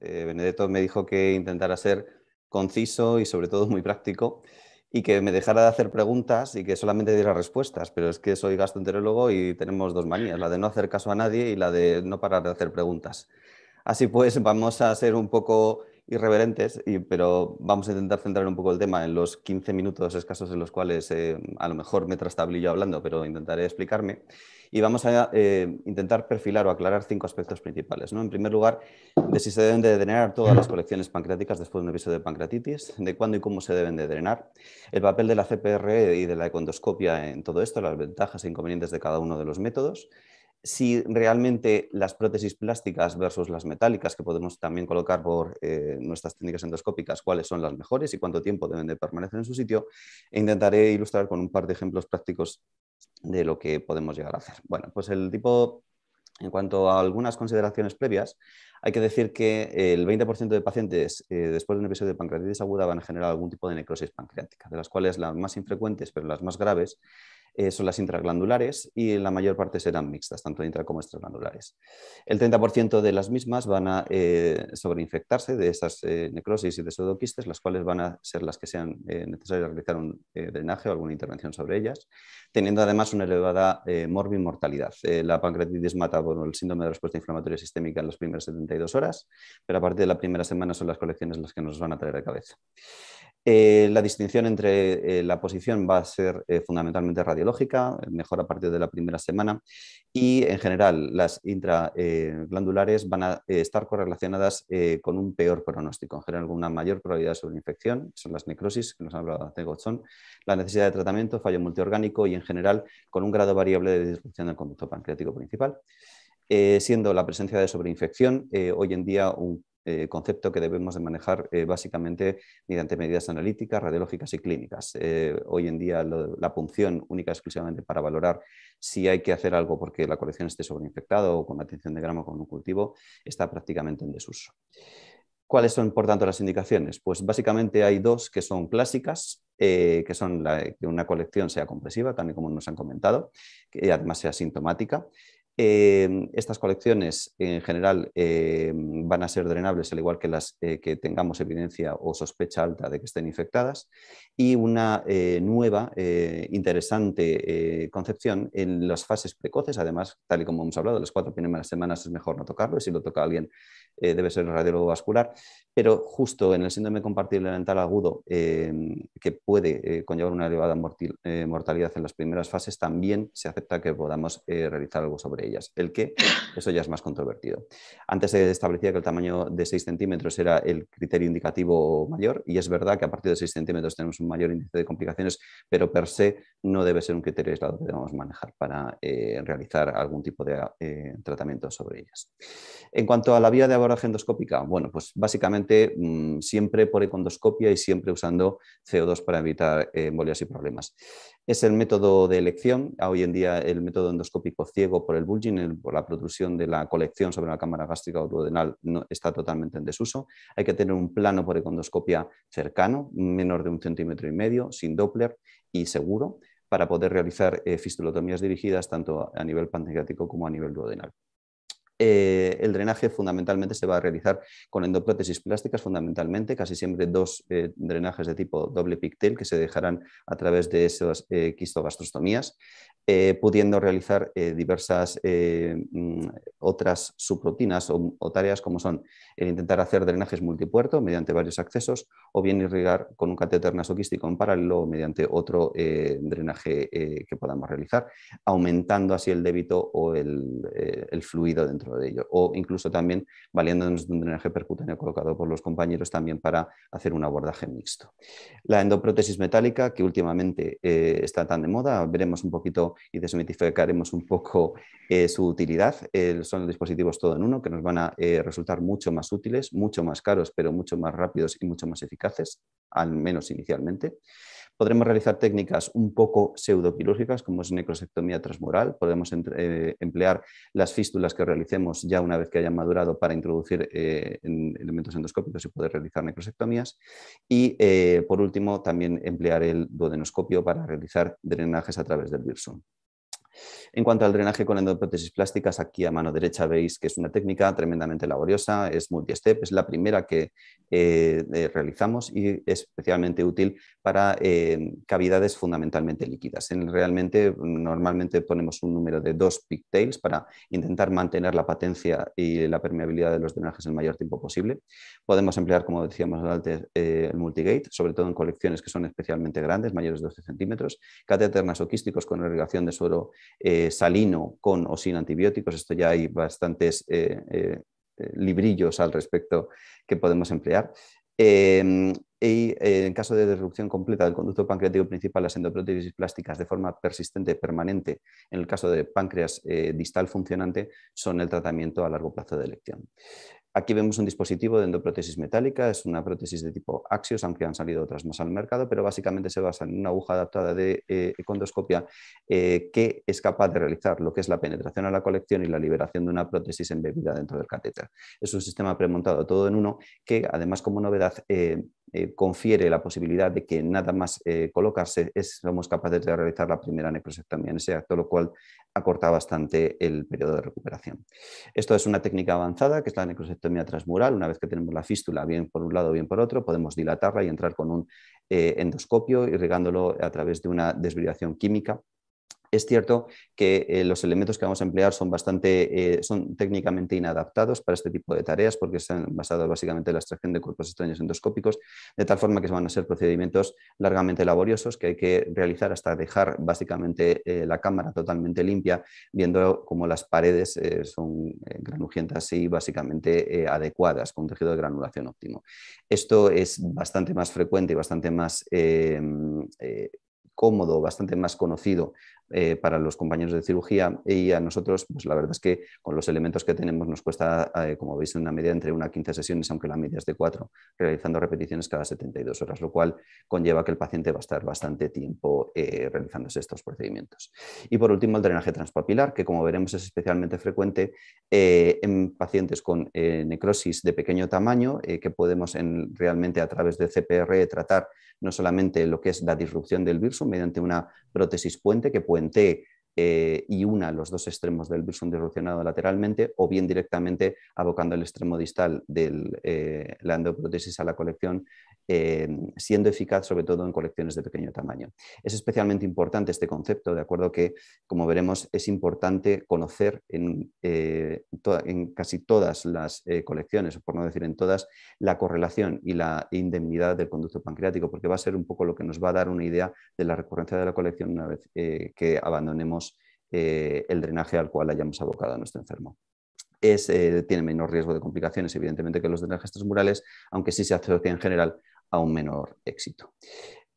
Eh, Benedetto me dijo que intentara ser conciso y sobre todo muy práctico y que me dejara de hacer preguntas y que solamente diera respuestas, pero es que soy gastroenterólogo y tenemos dos manías, la de no hacer caso a nadie y la de no parar de hacer preguntas. Así pues, vamos a ser un poco irreverentes, pero vamos a intentar centrar un poco el tema en los 15 minutos escasos en los cuales eh, a lo mejor me trastablillo hablando, pero intentaré explicarme. Y vamos a eh, intentar perfilar o aclarar cinco aspectos principales. En primer lugar, de si se deben de drenar todas las colecciones pancreáticas después de un episodio de pancreatitis, de cuándo y cómo se deben de drenar, el papel de la CPR e y de la econdoscopia en todo esto, las ventajas e inconvenientes de cada uno de los métodos, si realmente las prótesis plásticas versus las metálicas, que podemos también colocar por eh, nuestras técnicas endoscópicas, cuáles son las mejores y cuánto tiempo deben de permanecer en su sitio, e intentaré ilustrar con un par de ejemplos prácticos de lo que podemos llegar a hacer. Bueno, pues el tipo, en cuanto a algunas consideraciones previas, hay que decir que el 20% de pacientes eh, después de un episodio de pancreatitis aguda van a generar algún tipo de necrosis pancreática, de las cuales las más infrecuentes, pero las más graves, eh, son las intraglandulares y la mayor parte serán mixtas, tanto intra como extraglandulares. El 30% de las mismas van a eh, sobreinfectarse de esas eh, necrosis y de pseudoquistes, las cuales van a ser las que sean necesarias realizar un drenaje o alguna intervención sobre ellas, teniendo además una elevada mortalidad. la pancreatitis mata por el síndrome de respuesta inflamatoria sistémica en las primeras 72 horas, pero a partir de la primera semana son las colecciones las que nos van a traer de cabeza. Eh, la distinción entre eh, la posición va a ser eh, fundamentalmente radiológica, mejor a partir de la primera semana, y en general las intraglandulares van a estar correlacionadas con un peor pronóstico, en con una mayor probabilidad de sobreinfección, son las necrosis, que nos ha hablado hace Gotzón, la necesidad de tratamiento, fallo multiorgánico y en general con un grado variable de disrupción del conducto pancreático principal. siendo la presencia de sobreinfección hoy en día un eh, concepto que debemos de manejar eh, básicamente mediante medidas analíticas, radiológicas y clínicas. Eh, hoy en día la punción única exclusivamente para valorar si hay que hacer algo porque la colección esté sobreinfectada o con atención de grama con un cultivo está prácticamente en desuso. ¿Cuáles son, por tanto, las indicaciones? Pues básicamente hay dos que son clásicas, que son que una colección sea compresiva, también como nos han comentado, que además sea sintomática. Em, estas colecciones en general em, van a ser drenables al igual que las eh, que tengamos evidencia o sospecha alta de que estén infectadas y una eh, nueva eh, interesante concepción en las fases precoces, además tal y como hemos hablado, las cuatro primeras semanas es mejor no tocarlo y si lo toca alguien debe ser radiólogo vascular, pero justo en el síndrome compartible mental agudo em, que puede conllevar una elevada mortalidad en las primeras fases también se acepta que podamos realizar algo sobre ello ellas. El qué, eso ya es más controvertido. Antes se establecía que el tamaño de 6 centímetros era el criterio indicativo mayor y es verdad que a partir de 6 centímetros tenemos un mayor índice de complicaciones, pero per se no debe ser un criterio aislado que debemos manejar para eh, realizar algún tipo de eh, tratamiento sobre ellas. En cuanto a la vía de abordaje endoscópica, bueno, pues básicamente mm, siempre por econdoscopia y siempre usando CO2 para evitar eh, embolias y problemas. Es el método de elección, hoy en día el método endoscópico ciego por el bulto la producción de la colección sobre la cámara gástrica o no, está totalmente en desuso. Hay que tener un plano por econdoscopia cercano, menor de un centímetro y medio, sin Doppler y seguro, para poder realizar eh, fistulotomías dirigidas tanto a nivel pancreático como a nivel duodenal. Eh, el drenaje fundamentalmente se va a realizar con endoprótesis plásticas, fundamentalmente, casi siempre dos eh, drenajes de tipo doble pigtail que se dejarán a través de esas eh, quistogastrostomías, pudiendo realizar diversas mm, otras subprotinas o, tareas como son el intentar hacer drenajes multipuerto mediante varios accesos o bien irrigar con un catéter nasoquístico en paralelo mediante otro drenaje que podamos realizar, aumentando así el débito o el fluido dentro de ello. O incluso también valiéndonos de un drenaje percutáneo colocado por los compañeros también para hacer un abordaje mixto. La endoprótesis metálica, que últimamente eh, está tan de moda, veremos un poquito y desmitificaremos un poco eh, su utilidad. son dispositivos todo en uno que nos van a eh, resultar mucho más útiles, mucho más caros, pero mucho más rápidos y mucho más eficaces, al menos inicialmente. Podremos realizar técnicas un poco quirúrgicas como es necrosectomía transmural. Podemos eh, emplear las fístulas que realicemos ya una vez que hayan madurado para introducir eh, elementos endoscópicos y poder realizar necrosectomías. Y, eh, por último, también emplear el duodenoscopio para realizar drenajes a través del virus. En cuanto al drenaje con endoprótesis plásticas, aquí a mano derecha veis que es una técnica tremendamente laboriosa, es multi-step, es la primera que eh, eh, realizamos y es especialmente útil para eh, cavidades fundamentalmente líquidas. realmente, normalmente ponemos un número de dos pigtails para intentar mantener la patencia y la permeabilidad de los drenajes el mayor tiempo posible. Podemos emplear, como decíamos antes, el multigate, sobre todo en colecciones que son especialmente grandes, mayores de 12 centímetros, catéteres nasoquísticos con irrigación de suero eh, salino con o sin antibióticos. Esto ya hay bastantes eh, eh, librillos al respecto que podemos emplear. Em, y en caso de disrupción completa del conducto pancreático principal, las endoprótesis plásticas de forma persistente, permanente, en el caso de páncreas distal funcionante, son el tratamiento a largo plazo de elección. Aquí vemos un dispositivo de endoprótesis metálica, es una prótesis de tipo Axios, aunque han salido otras más al mercado, pero básicamente se basa en una aguja adaptada de condoscopia eh, eh, que es capaz de realizar lo que es la penetración a la colección y la liberación de una prótesis embebida dentro del catéter. Es un sistema premontado todo en uno que, además como novedad, eh, eh, confiere la posibilidad de que nada más eh, colocarse somos capaces de realizar la primera necrosectomía en ese acto, lo cual acorta bastante el periodo de recuperación. Esto es una técnica avanzada, que es la necrosectomía transmural. Una vez que tenemos la fístula bien por un lado, bien por otro, podemos dilatarla y entrar con un eh, endoscopio irrigándolo a través de una desviación química es cierto que eh, los elementos que vamos a emplear son bastante, eh, son técnicamente inadaptados para este tipo de tareas porque han basado básicamente en la extracción de cuerpos extraños endoscópicos, de tal forma que van a ser procedimientos largamente laboriosos que hay que realizar hasta dejar básicamente eh, la cámara totalmente limpia, viendo cómo las paredes son granujentas y básicamente adecuadas con un tejido de granulación óptimo. Esto es bastante más frecuente y bastante más em, cómodo, bastante más conocido eh, para los compañeros de cirugía y a nosotros, pues la verdad es que con los elementos que tenemos nos cuesta, eh, como veis, una media entre una a 15 sesiones, aunque la media es de 4, realizando repeticiones cada 72 horas, lo cual conlleva que el paciente va a estar bastante tiempo eh, realizándose estos procedimientos. Y por último, el drenaje transpapilar, que como veremos es especialmente frecuente en pacientes con necrosis de pequeño tamaño, que podemos realmente a través de CPR tratar no solamente lo que es la disrupción del virus mediante una prótesis puente que puede T eh, y una los dos extremos del Wilson disrupcionado lateralmente, o bien directamente abocando el extremo distal de eh, la endoprotesis a la colección eh, siendo eficaz sobre todo en colecciones de pequeño tamaño. Es especialmente importante este concepto, de acuerdo que, como veremos, es importante conocer en, eh, casi todas las eh, colecciones o por no decir en todas, la correlación y la indemnidad del conducto pancreático, porque va a ser un poco lo que nos va a dar una idea de la recurrencia de la colección una vez que abandonemos el drenaje al cual hayamos abocado a nuestro enfermo. tiene menor riesgo de complicaciones, evidentemente, que los drenajes murales, aunque sí se asocia en general a un menor éxito.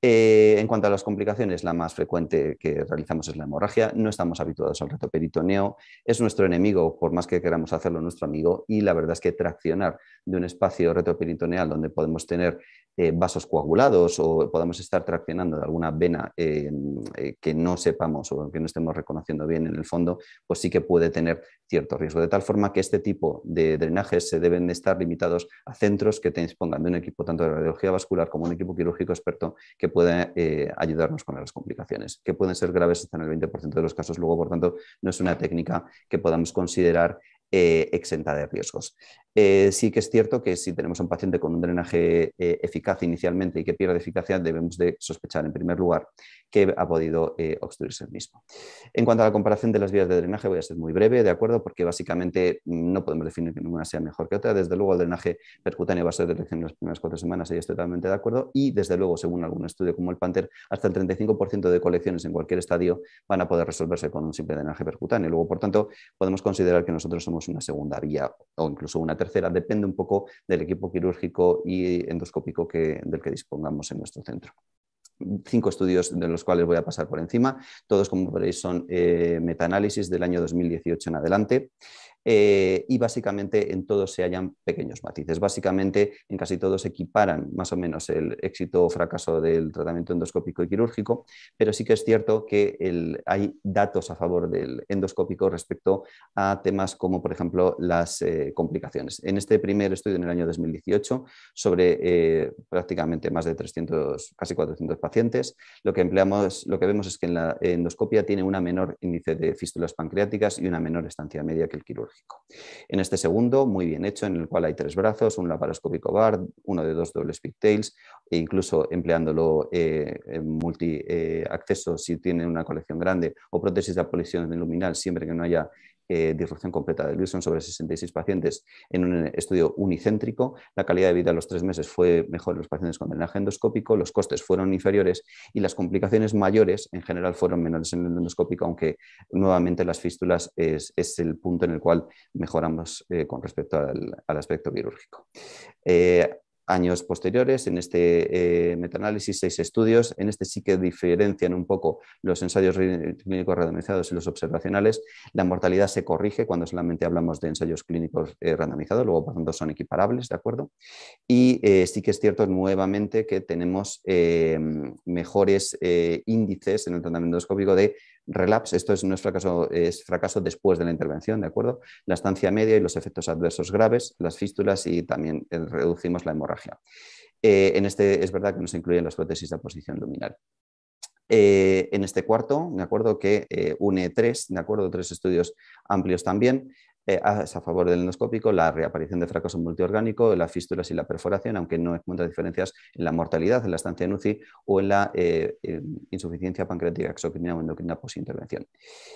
Eh, en cuanto a las complicaciones, la más frecuente que realizamos es la hemorragia. No estamos habituados al retoperitoneo Es nuestro enemigo, por más que queramos hacerlo nuestro amigo. Y la verdad es que traccionar de un espacio reto donde podemos tener eh, vasos coagulados o podamos estar traccionando de alguna vena eh, eh, que no sepamos o que no estemos reconociendo bien en el fondo, pues sí que puede tener cierto riesgo. De tal forma que este tipo de drenajes se deben estar limitados a centros que dispongan de un equipo tanto de radiología vascular como un equipo quirúrgico experto que pueda ayudarnos con las complicaciones, que pueden ser graves hasta en el 20% de los casos. Luego, por tanto, no es una técnica que podamos considerar eh, exenta de riesgos. Eh, sí que es cierto que si tenemos un paciente con un drenaje eh, eficaz inicialmente y que pierde eficacia, debemos de sospechar en primer lugar que ha podido obstruirse el mismo. En cuanto a la comparación de las vías de drenaje, voy a ser muy breve, ¿de acuerdo? Porque básicamente no podemos definir que ninguna sea mejor que otra. Desde luego el drenaje percutáneo va a ser detección en las primeras cuatro semanas, ahí estoy totalmente de acuerdo. Y desde luego, según algún estudio como el Panther, hasta el 35% de colecciones en cualquier estadio van a poder resolverse con un simple drenaje percutáneo. Luego, por tanto, podemos considerar que nosotros somos una segunda vía o incluso una tercera, depende un poco del equipo quirúrgico y endoscópico que, del que dispongamos en nuestro centro cinco estudios de los cuales voy a pasar por encima. Todos, como veréis, son eh, metaanálisis del año 2018 en adelante. Eh, y básicamente en todos se hallan pequeños matices. Básicamente en casi todos equiparan más o menos el éxito o fracaso del tratamiento endoscópico y quirúrgico, pero sí que es cierto que hay datos a favor del endoscópico respecto a temas como, por ejemplo, las eh, complicaciones. En este primer estudio, en el año 2018, sobre eh, prácticamente más de 300, casi 400 pacientes, lo que empleamos, lo que vemos es que en la endoscopia tiene una menor índice de fístulas pancreáticas y una menor estancia media que el quirúrgico. En este segundo, muy bien hecho, en el cual hay tres brazos, un laparoscópico bar, uno de dos dobles pigtails, e incluso empleándolo eh, en multi eh, si tiene una colección grande, o prótesis de apolición luminal, siempre que no haya eh, disrupción completa del Wilson sobre 66 pacientes en un estudio unicéntrico. La calidad de vida a los tres meses fue mejor en los pacientes con drenaje endoscópico, los costes fueron inferiores y las complicaciones mayores en general fueron menores en el endoscópico, aunque nuevamente las fístulas es, el punto en el cual mejoramos eh, con respecto al, aspecto quirúrgico. Eh, años posteriores, en este eh, metaanálisis, seis estudios. En este sí que diferencian un poco los ensayos clínicos randomizados y los observacionales. La mortalidad se corrige cuando solamente hablamos de ensayos clínicos eh, randomizados, luego por tanto son equiparables, ¿de acuerdo? Y eh, sí que es cierto nuevamente que tenemos eh, mejores índices en el tratamiento endoscópico de relapse, esto es, no es fracaso, es fracaso después de la intervención, ¿de acuerdo? La estancia media y los efectos adversos graves, las fístulas y también eh, reducimos la hemorragia. Eh, en este es verdad que nos se incluyen las prótesis de posición luminal. Eh, en este cuarto, de acuerdo que une tres, de acuerdo, tres estudios amplios también, eh, a favor del endoscópico, la reaparición de fracaso multiorgánico, las fístulas y la perforación, aunque no encuentra diferencias en la mortalidad, en la estancia en UCI o en la eh, insuficiencia pancreática exocrina o endocrina posintervención.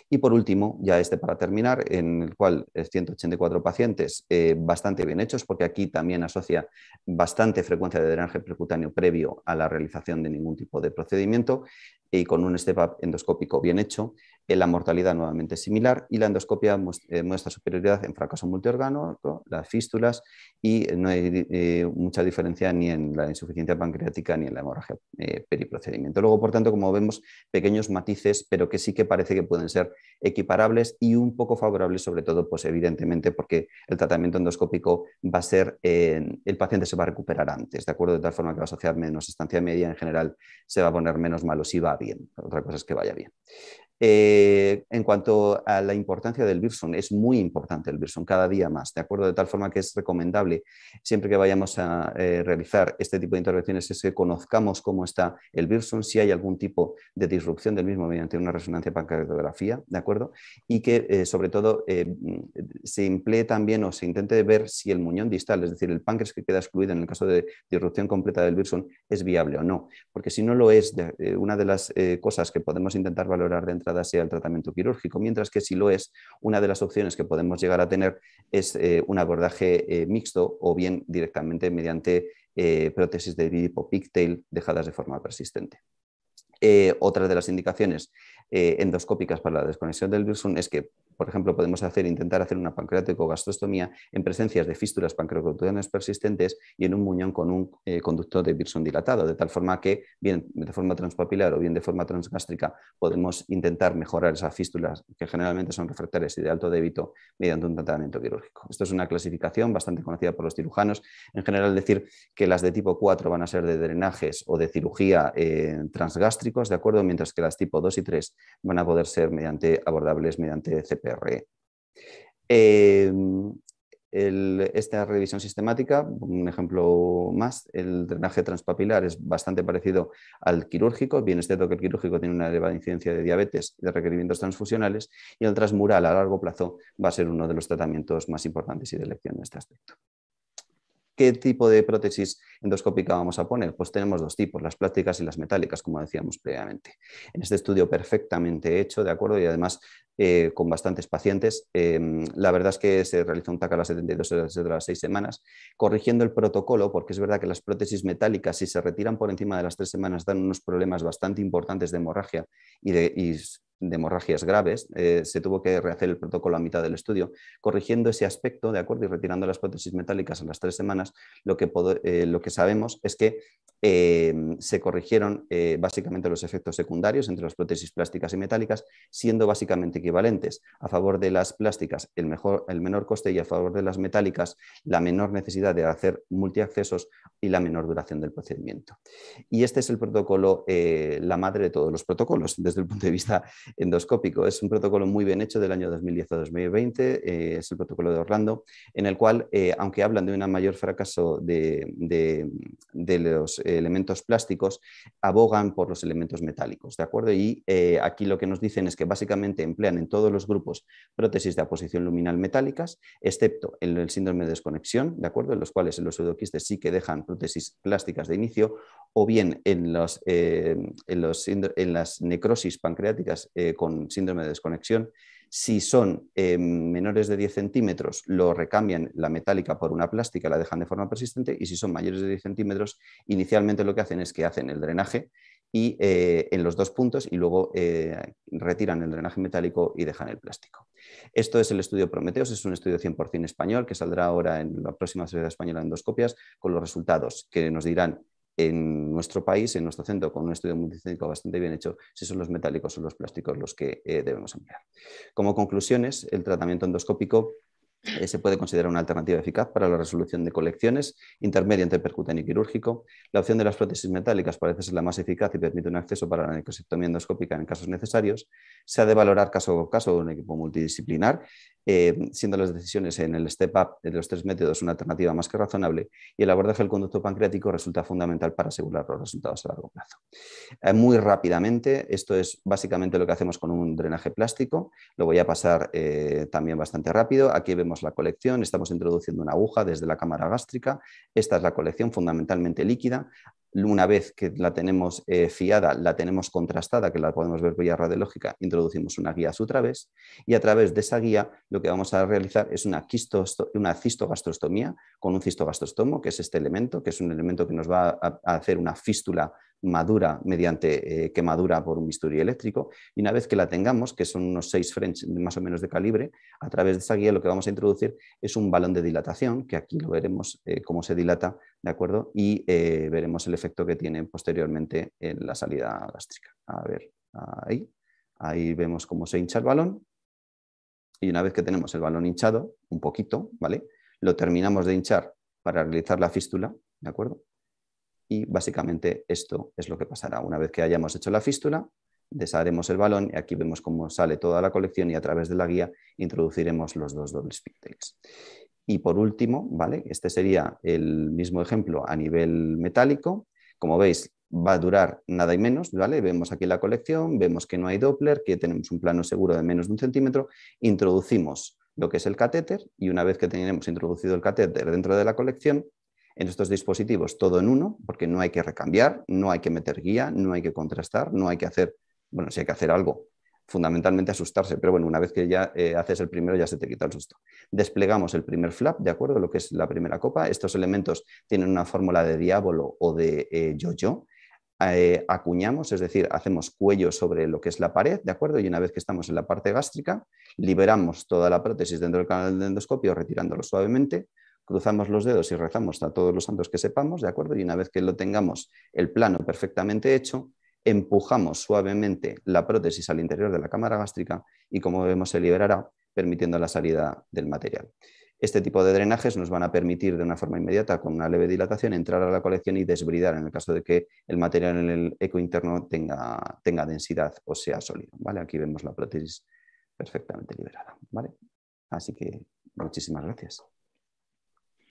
Y por último, ya este para terminar, en el cual 184 pacientes eh, bastante bien hechos, porque aquí también asocia bastante frecuencia de drenaje percutáneo previo a la realización de ningún tipo de procedimiento, y eh, con un step-up endoscópico bien hecho, eh, la mortalidad nuevamente similar y la endoscopia eh, muestra superioridad en fracaso multiorgánico, las fístulas y no hay mucha diferencia ni en la insuficiencia pancreática ni en la hemorragia periprocedimiento. Luego, por tanto, como vemos, pequeños matices, pero que sí que parece que pueden ser equiparables y un poco favorables, sobre todo, pues evidentemente, porque el tratamiento endoscópico va a ser, el paciente se va a recuperar antes, ¿de acuerdo? De tal forma que va a asociar menos estancia media, en general se va a poner menos malos y va bien. Otra cosa es que vaya bien. Eh, en cuanto a la importancia del Birson, es muy importante el Birson, cada día más, ¿de acuerdo? De tal forma que es recomendable siempre que vayamos a eh, realizar este tipo de intervenciones es que conozcamos cómo está el Birson, si hay algún tipo de disrupción del mismo mediante una resonancia pancreatografía, ¿de acuerdo? Y que eh, sobre todo mm, se emplee también o se intente ver si el muñón distal, es decir, el páncreas que queda excluido en el caso de disrupción completa del Birson, es viable o no. Porque si no lo es, una de las cosas que podemos intentar valorar dentro sea el tratamiento quirúrgico, mientras que si lo es, una de las opciones que podemos llegar a tener es eh, un abordaje eh, mixto o bien directamente mediante eh, prótesis de tipo pigtail dejadas de forma persistente. Otras otra de las indicaciones eh, endoscópicas para la desconexión del virus es que, por ejemplo, podemos hacer, intentar hacer una pancreatico-gastrostomía en presencias de fístulas pancreoclutudanas persistentes y en un muñón con un eh, conductor conducto de duodeno dilatado, de tal forma que, bien de forma transpapilar o bien de forma transgástrica, podemos intentar mejorar esas fístulas que generalmente son refractarias y de alto débito mediante un tratamiento quirúrgico. Esto es una clasificación bastante conocida por los cirujanos. En general, decir que las de tipo 4 van a ser de drenajes o de cirugía eh, transgástricos, ¿de acuerdo? Mientras que las tipo 2 y 3 van a poder ser mediante, abordables mediante CPR. Eh, esta revisión sistemática, un ejemplo más, el drenaje transpapilar es bastante parecido al quirúrgico, bien es cierto que el quirúrgico tiene una elevada incidencia de diabetes y de requerimientos transfusionales, y el transmural a largo plazo va a ser uno de los tratamientos más importantes y de elección en este aspecto. ¿Qué tipo de prótesis endoscópica vamos a poner? Pues tenemos dos tipos, las plásticas y las metálicas, como decíamos previamente. En este estudio perfectamente hecho, ¿de acuerdo? Y además eh, con bastantes pacientes. Em, la verdad es que se realizó un TAC a las 72 horas de las 6 semanas, corrigiendo el protocolo, porque es verdad que las prótesis metálicas, si se retiran por encima de las 3 semanas, dan unos problemas bastante importantes de hemorragia y de, hemorragias graves, eh, se tuvo que rehacer el protocolo a mitad del estudio, corrigiendo ese aspecto, ¿de acuerdo? Y retirando las prótesis metálicas a las 3 semanas, lo que, eh, lo que sabemos es que em, se corrigieron básicamente los efectos secundarios entre las prótesis plásticas y metálicas, siendo básicamente que equivalentes, a favor de las plásticas el, mejor, el menor coste y a favor de las metálicas la menor necesidad de hacer multiaccesos y la menor duración del procedimiento. Y este es el protocolo, eh, la madre de todos los protocolos desde el punto de vista endoscópico. Es un protocolo muy bien hecho del año 2010 a 2020, eh, es el protocolo de Orlando, en el cual, eh, aunque hablan de un mayor fracaso de, de, los elementos plásticos, abogan por los elementos metálicos, ¿de acuerdo? Y aquí lo que nos dicen es que básicamente emplean en todos los grupos prótesis de aposición luminal metálicas, excepto en el síndrome de desconexión, ¿de acuerdo? En los cuales en los pseudoquistes sí que dejan prótesis plásticas de inicio, o bien en, los, eh, en, las necrosis pancreáticas eh, con síndrome de desconexión. Si son eh, menores de 10 centímetros, lo recambian la metálica por una plástica, la dejan de forma persistente, y si son mayores de 10 centímetros, inicialmente lo que hacen es que hacen el drenaje y, eh, en los dos puntos y luego eh, retiran el drenaje metálico y dejan el plástico. Esto es el estudio Prometeos, es un estudio 100% español que saldrá ahora en la próxima Sociedad Española en Endoscopias con los resultados que nos dirán en nuestro país, en nuestro centro, con un estudio multicéntrico bastante bien hecho, si son los metálicos o los plásticos los que eh, debemos emplear. Como conclusiones, el tratamiento endoscópico eh, se puede considerar una alternativa eficaz para la resolución de colecciones intermedia entre percutáneo y quirúrgico. La opción de las prótesis metálicas parece ser la más eficaz y permite un acceso para la necrosectomía endoscópica en casos necesarios. Se ha de valorar caso por caso un equipo multidisciplinar eh, siendo las decisiones en el step up de los tres métodos una alternativa más que razonable, y el abordaje del conducto pancreático resulta fundamental para asegurar los resultados a largo plazo. Eh, muy rápidamente, esto es básicamente lo que hacemos con un drenaje plástico, lo voy a pasar eh, también bastante rápido. Aquí vemos la colección, estamos introduciendo una aguja desde la cámara gástrica, esta es la colección fundamentalmente líquida una vez que la tenemos eh, fiada, la tenemos contrastada, que la podemos ver vía radiológica, introducimos una guía a su través y a través de esa guía lo que vamos a realizar es una, una cistogastrostomía con un cistogastrostomo, que es este elemento, que es un elemento que nos va a hacer una fístula madura mediante eh, quemadura por un bisturí eléctrico y una vez que la tengamos, que son unos 6 French más o menos de calibre, a través de esa guía lo que vamos a introducir es un balón de dilatación, que aquí lo veremos eh, cómo se dilata, ¿de acuerdo? Y eh, veremos el efecto que tiene posteriormente en la salida gástrica. A ver, ahí, ahí vemos cómo se hincha el balón y una vez que tenemos el balón hinchado, un poquito, ¿vale? Lo terminamos de hinchar para realizar la fístula, ¿de acuerdo? y básicamente esto es lo que pasará. Una vez que hayamos hecho la fístula, desharemos el balón y aquí vemos cómo sale toda la colección y a través de la guía introduciremos los dos dobles pigtails. Y por último, ¿vale? este sería el mismo ejemplo a nivel metálico. Como veis, va a durar nada y menos, ¿vale? Vemos aquí la colección, vemos que no hay Doppler, que tenemos un plano seguro de menos de un centímetro, introducimos lo que es el catéter y una vez que tenemos introducido el catéter dentro de la colección, en estos dispositivos todo en uno, porque no hay que recambiar, no hay que meter guía, no hay que contrastar, no hay que hacer, bueno, si hay que hacer algo, fundamentalmente asustarse, pero bueno, una vez que ya eh, haces el primero ya se te quita el susto. Desplegamos el primer flap, de acuerdo, lo que es la primera copa. Estos elementos tienen una fórmula de diablo o de eh, yo-yo. Eh, acuñamos, es decir, hacemos cuello sobre lo que es la pared, ¿de acuerdo? Y una vez que estamos en la parte gástrica, liberamos toda la prótesis dentro del canal del endoscopio, retirándolo suavemente, cruzamos los dedos y rezamos a todos los santos que sepamos, ¿de acuerdo? Y una vez que lo tengamos el plano perfectamente hecho, empujamos suavemente la prótesis al interior de la cámara gástrica y como vemos se liberará permitiendo la salida del material. Este tipo de drenajes nos van a permitir de una forma inmediata, con una leve dilatación, entrar a la colección y desbridar en el caso de que el material en el eco interno tenga, densidad o sea sólido. ¿vale? Aquí vemos la prótesis perfectamente liberada. Así que muchísimas gracias.